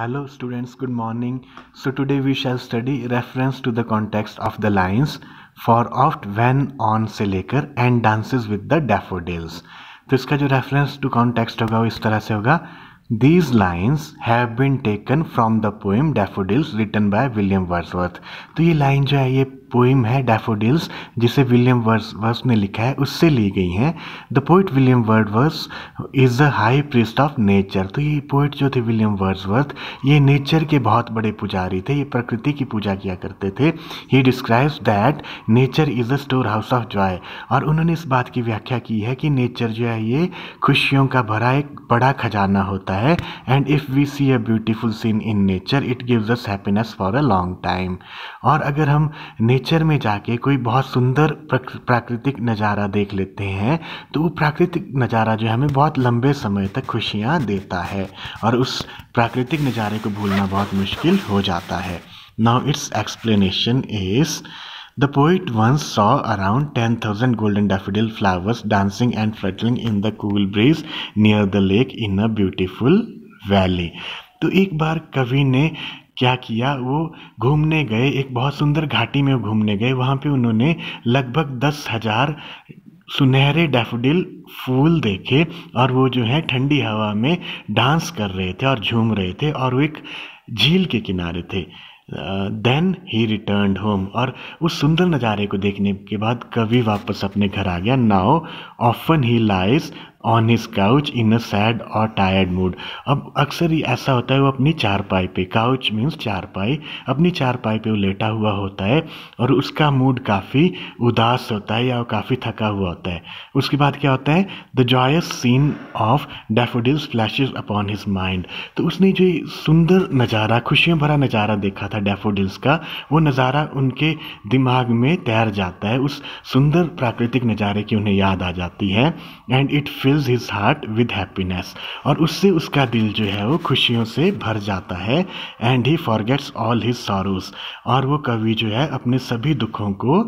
Hello students, good morning. So today we shall study reference to the context of the lines for oft when on से लेकर and dances with the daffodils. तो इसका जो reference to context होगा वो इस तरह से होगा These lines have been taken from the poem Daffodils written by William Wordsworth. तो ये लाइन जो है ये पोइम है डैफोडिल्स जिसे विलियम वर्स ने लिखा है उससे ली गई हैं the poet William Wordsworth is the high priest of nature तो ये पोइट जो थे विलियम वर्थ ये नेचर के बहुत बड़े पुजारी थे ये प्रकृति की पूजा किया करते थे he describes that nature is a store house of joy और उन्होंने इस बात की व्याख्या की है कि नेचर जो है ये खुशियों का भरा एक बड़ा खजाना होता है and if we see a beautiful scene in nature it gives us happiness for a long time और अगर हम ने नेचर में जाके कोई बहुत सुंदर प्राकृतिक नज़ारा देख लेते हैं तो वो प्राकृतिक नज़ारा जो हमें बहुत लंबे समय तक खुशियाँ देता है और उस प्राकृतिक नज़ारे को भूलना बहुत मुश्किल हो जाता है now its explanation is the poet once saw around ten thousand golden daffodil flowers dancing and fluttering in the cool breeze near the lake in a beautiful valley तो एक बार कवि ने क्या किया वो घूमने गए एक बहुत सुंदर घाटी में घूमने गए वहाँ पे उन्होंने लगभग दस हज़ार सुनहरे डेफोडिल फूल देखे और वो जो है ठंडी हवा में डांस कर रहे थे और झूम रहे थे और वो एक झील के किनारे थे देन ही रिटर्न होम और उस सुंदर नज़ारे को देखने के बाद कवि वापस अपने घर आ गया now often he lies on his couch in a sad और टायर्ड मूड अब अक्सर ही ऐसा होता है वो अपनी चारपाई पे काउच मीन्स चारपाई अपनी चारपाई पे वो लेटा हुआ होता है और उसका मूड काफ़ी उदास होता है या काफ़ी थका हुआ होता है उसके बाद क्या होता है the joyous scene of daffodils flashes upon his mind तो उसने जो सुंदर नज़ारा खुशियों भरा नज़ारा देखा था डेफोडिल्स का वो नज़ारा उनके दिमाग में तैर जाता है उस सुंदर प्राकृतिक नज़ारे की उन्हें याद आ जाती है and it fills his heart with happiness और उससे उसका दिल जो है वो खुशियों से भर जाता है and he forgets all his sorrows और वो कवि जो है अपने सभी दुखों को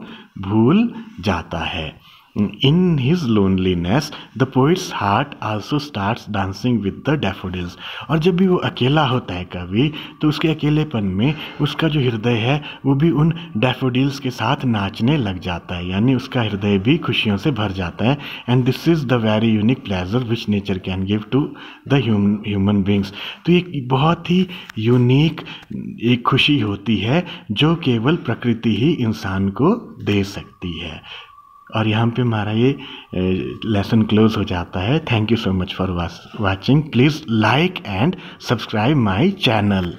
भूल जाता है In his loneliness, the poet's heart also starts dancing with the daffodils. और जब भी वो अकेला होता है कवि तो उसके अकेलेपन में उसका जो हृदय है वो भी उन daffodils के साथ नाचने लग जाता है यानी उसका हृदय भी खुशियों से भर जाता है and this is the very unique pleasure which nature can give to human human beings तो एक बहुत ही यूनिक एक खुशी होती है जो केवल प्रकृति ही इंसान को दे सकती है और यहाँ पे हमारा ये लेसन क्लोज हो जाता है thank you so much for watching please like and subscribe my channel